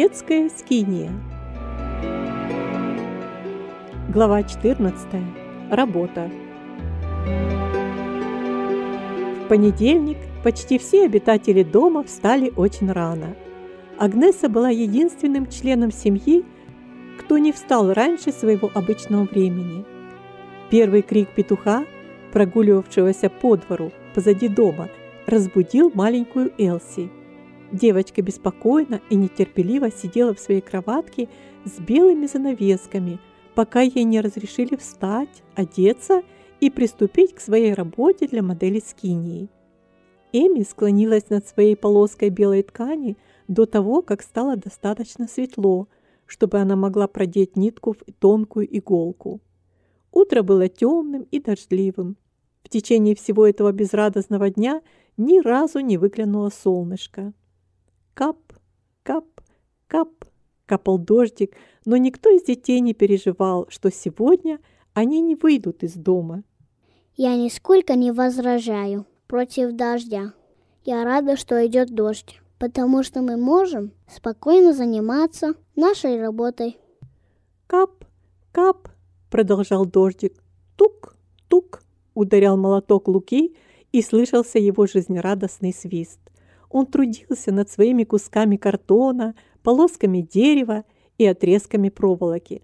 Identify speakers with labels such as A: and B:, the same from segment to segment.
A: Детская скиния. Глава 14. Работа. В понедельник почти все обитатели дома встали очень рано. Агнеса была единственным членом семьи, кто не встал раньше своего обычного времени. Первый крик петуха, прогуливавшегося по двору позади дома, разбудил маленькую Элси – Девочка беспокойно и нетерпеливо сидела в своей кроватке с белыми занавесками, пока ей не разрешили встать, одеться и приступить к своей работе для модели Скинии. Эми склонилась над своей полоской белой ткани до того, как стало достаточно светло, чтобы она могла продеть нитку в тонкую иголку. Утро было темным и дождливым. В течение всего этого безрадостного дня ни разу не выглянуло солнышко. Кап, кап, кап, капал дождик, но никто из детей не переживал, что сегодня они не выйдут из дома. Я нисколько не возражаю против дождя. Я рада, что идет дождь, потому что мы можем спокойно заниматься нашей работой. Кап, кап, продолжал дождик. Тук, тук, ударял молоток Луки, и слышался его жизнерадостный свист – он трудился над своими кусками картона, полосками дерева и отрезками проволоки.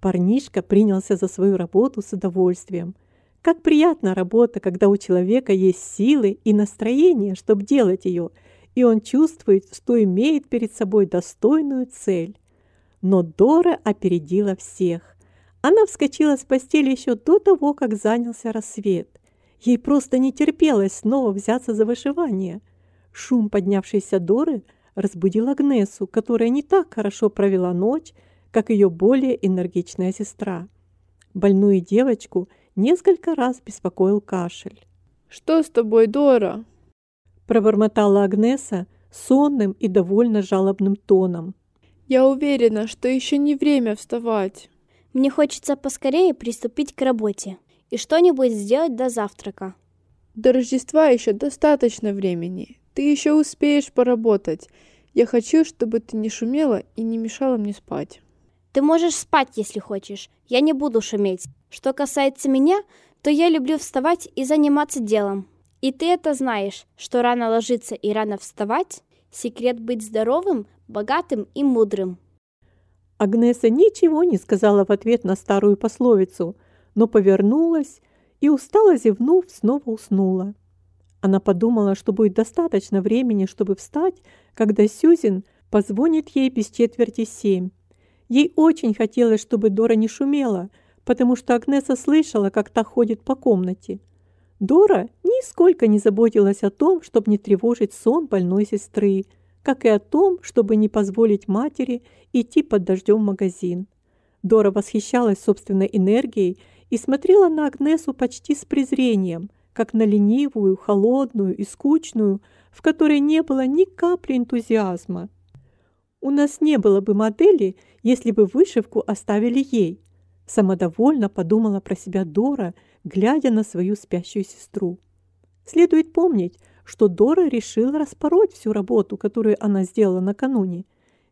A: Парнишка принялся за свою работу с удовольствием. Как приятна работа, когда у человека есть силы и настроение, чтобы делать ее, и он чувствует, что имеет перед собой достойную цель. Но Дора опередила всех. Она вскочила с постели еще до того, как занялся рассвет. Ей просто не терпелось снова взяться за вышивание. Шум поднявшейся Доры разбудил Агнесу, которая не так хорошо провела ночь, как ее более энергичная сестра. Больную девочку несколько раз беспокоил кашель. «Что с тобой, Дора?» пробормотала Агнеса сонным и довольно жалобным тоном. «Я уверена, что еще не время вставать». «Мне хочется поскорее приступить к работе и что-нибудь сделать до завтрака». «До Рождества еще достаточно времени. Ты еще успеешь поработать. Я хочу, чтобы ты не шумела и не мешала мне спать. Ты можешь спать, если хочешь. Я не буду шуметь. Что касается меня, то я люблю вставать и заниматься делом. И ты это знаешь, что рано ложиться и рано вставать – секрет быть здоровым, богатым и мудрым. Агнеса ничего не сказала в ответ на старую пословицу, но повернулась и, устало зевнув, снова уснула. Она подумала, что будет достаточно времени, чтобы встать, когда Сюзин позвонит ей без четверти семь. Ей очень хотелось, чтобы Дора не шумела, потому что Агнеса слышала, как та ходит по комнате. Дора нисколько не заботилась о том, чтобы не тревожить сон больной сестры, как и о том, чтобы не позволить матери идти под дождем в магазин. Дора восхищалась собственной энергией и смотрела на Агнесу почти с презрением – как на ленивую, холодную и скучную, в которой не было ни капли энтузиазма. У нас не было бы модели, если бы вышивку оставили ей, самодовольно подумала про себя Дора, глядя на свою спящую сестру. Следует помнить, что Дора решила распороть всю работу, которую она сделала накануне.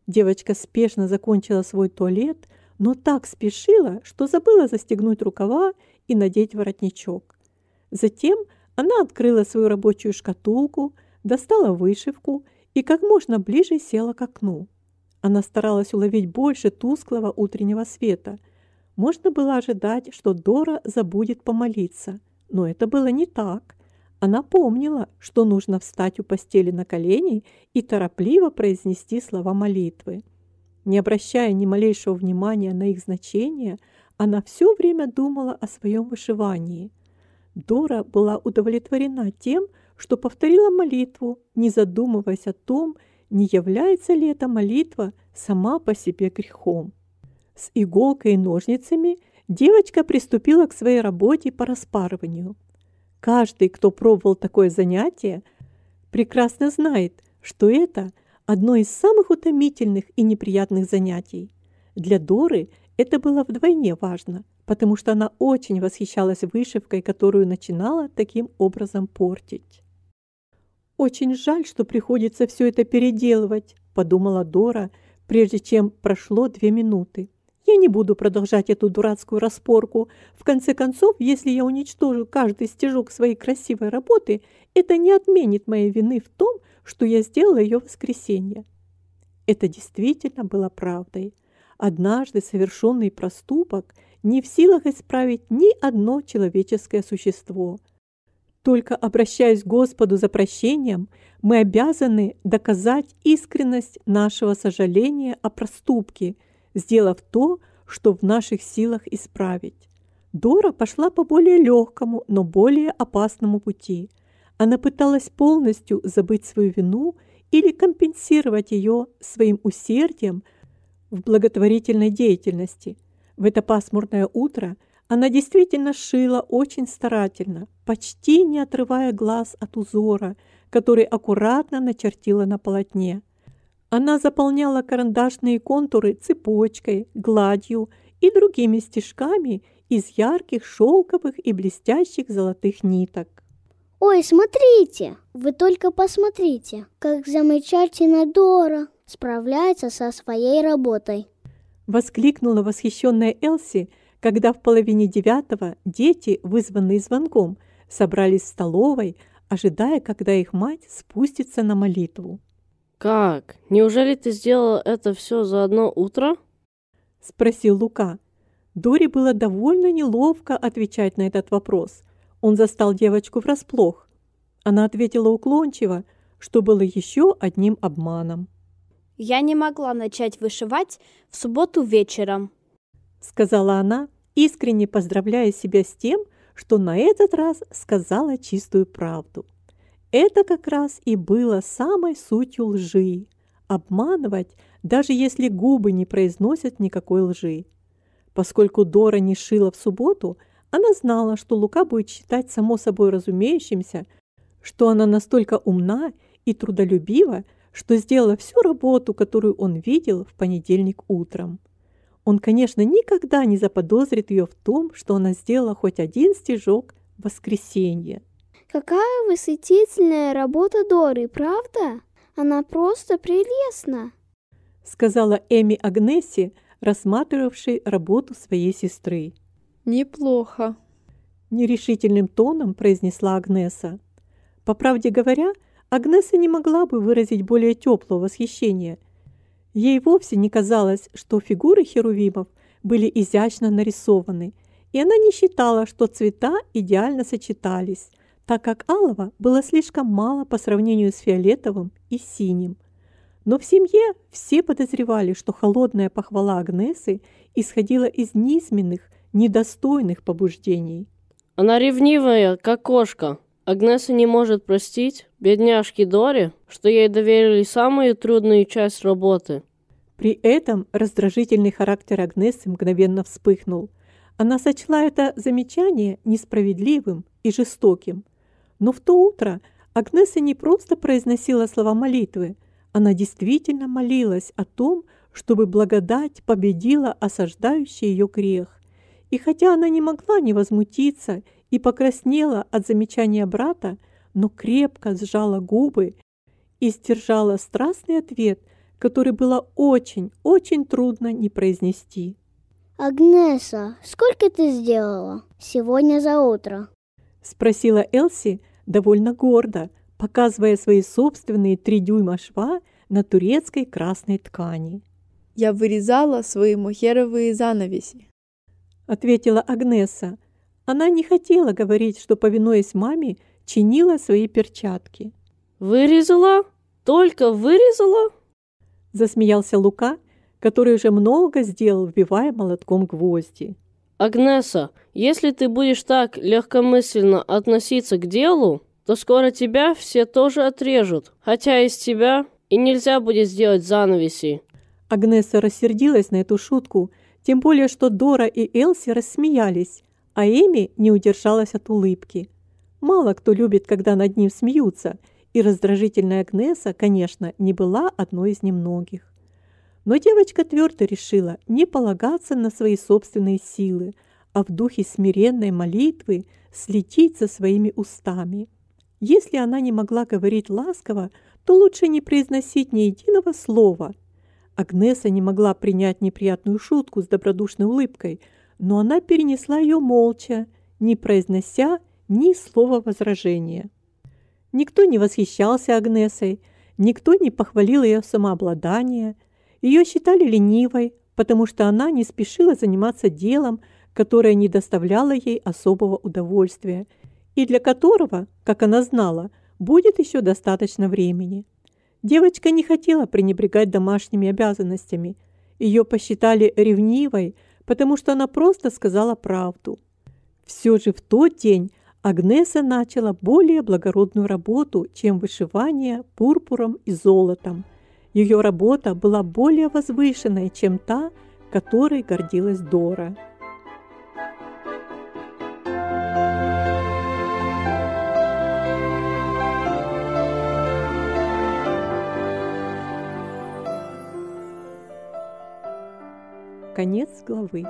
A: Девочка спешно закончила свой туалет, но так спешила, что забыла застегнуть рукава и надеть воротничок. Затем она открыла свою рабочую шкатулку, достала вышивку и как можно ближе села к окну. Она старалась уловить больше тусклого утреннего света. Можно было ожидать, что Дора забудет помолиться, но это было не так. Она помнила, что нужно встать у постели на колени и торопливо произнести слова молитвы. Не обращая ни малейшего внимания на их значение, она все время думала о своем вышивании – Дора была удовлетворена тем, что повторила молитву, не задумываясь о том, не является ли эта молитва сама по себе грехом. С иголкой и ножницами девочка приступила к своей работе по распарыванию. Каждый, кто пробовал такое занятие, прекрасно знает, что это одно из самых утомительных и неприятных занятий. Для Доры это было вдвойне важно – потому что она очень восхищалась вышивкой, которую начинала таким образом портить. «Очень жаль, что приходится все это переделывать», – подумала Дора, прежде чем прошло две минуты. «Я не буду продолжать эту дурацкую распорку. В конце концов, если я уничтожу каждый стежок своей красивой работы, это не отменит моей вины в том, что я сделала ее воскресенье». Это действительно было правдой. Однажды совершенный проступок – не в силах исправить ни одно человеческое существо. Только обращаясь к Господу за прощением, мы обязаны доказать искренность нашего сожаления о проступке, сделав то, что в наших силах исправить. Дора пошла по более легкому, но более опасному пути. Она пыталась полностью забыть свою вину или компенсировать ее своим усердием в благотворительной деятельности – в это пасмурное утро она действительно шила очень старательно, почти не отрывая глаз от узора, который аккуратно начертила на полотне. Она заполняла карандашные контуры цепочкой, гладью и другими стежками из ярких шелковых и блестящих золотых ниток. «Ой, смотрите! Вы только посмотрите, как замечательно Дора справляется со своей работой!» Воскликнула восхищенная Элси, когда в половине девятого дети, вызванные звонком, собрались в столовой, ожидая, когда их мать спустится на молитву. «Как? Неужели ты сделала это все за одно утро?» – спросил Лука. Дори было довольно неловко отвечать на этот вопрос. Он застал девочку врасплох. Она ответила уклончиво, что было еще одним обманом я не могла начать вышивать в субботу вечером», — сказала она, искренне поздравляя себя с тем, что на этот раз сказала чистую правду. Это как раз и было самой сутью лжи – обманывать, даже если губы не произносят никакой лжи. Поскольку Дора не шила в субботу, она знала, что Лука будет считать само собой разумеющимся, что она настолько умна и трудолюбива, что сделала всю работу, которую он видел в понедельник утром. Он, конечно, никогда не заподозрит ее в том, что она сделала хоть один стежок в воскресенье. Какая восхитительная работа Доры, правда? Она просто прелестна, сказала Эми Агнеси, рассматривавшей работу своей сестры. Неплохо, нерешительным тоном произнесла Агнеса. По правде говоря, Агнеса не могла бы выразить более теплого восхищения. Ей вовсе не казалось, что фигуры херувимов были изящно нарисованы, и она не считала, что цвета идеально сочетались, так как алого было слишком мало по сравнению с фиолетовым и синим. Но в семье все подозревали, что холодная похвала Агнесы исходила из низменных, недостойных побуждений. «Она ревнивая, как кошка», Агнеса не может простить бедняжке Дори, что ей доверили самую трудную часть работы. При этом раздражительный характер Агнесы мгновенно вспыхнул. Она сочла это замечание несправедливым и жестоким. Но в то утро Агнеса не просто произносила слова молитвы, она действительно молилась о том, чтобы благодать победила осаждающий ее грех. И хотя она не могла не возмутиться и покраснела от замечания брата, но крепко сжала губы и сдержала страстный ответ, который было очень-очень трудно не произнести. «Агнеса, сколько ты сделала сегодня за утро?» – спросила Элси довольно гордо, показывая свои собственные три дюйма шва на турецкой красной ткани. «Я вырезала свои мохеровые занавеси», – ответила Агнеса, она не хотела говорить, что, повинуясь маме, чинила свои перчатки. «Вырезала? Только вырезала?» Засмеялся Лука, который уже много сделал, вбивая молотком гвозди. «Агнеса, если ты будешь так легкомысленно относиться к делу, то скоро тебя все тоже отрежут, хотя из тебя и нельзя будет сделать занавеси». Агнеса рассердилась на эту шутку, тем более, что Дора и Элси рассмеялись, а Эми не удержалась от улыбки. Мало кто любит, когда над ним смеются, и раздражительная Агнеса, конечно, не была одной из немногих. Но девочка твердо решила не полагаться на свои собственные силы, а в духе смиренной молитвы следить за своими устами. Если она не могла говорить ласково, то лучше не произносить ни единого слова. Агнеса не могла принять неприятную шутку с добродушной улыбкой – но она перенесла ее молча, не произнося ни слова возражения. Никто не восхищался Агнесой, никто не похвалил ее самообладание. Ее считали ленивой, потому что она не спешила заниматься делом, которое не доставляло ей особого удовольствия и для которого, как она знала, будет еще достаточно времени. Девочка не хотела пренебрегать домашними обязанностями. Ее посчитали ревнивой – потому что она просто сказала правду. Все же в тот день Агнеса начала более благородную работу, чем вышивание пурпуром и золотом. Ее работа была более возвышенной, чем та, которой гордилась Дора. Конец главы.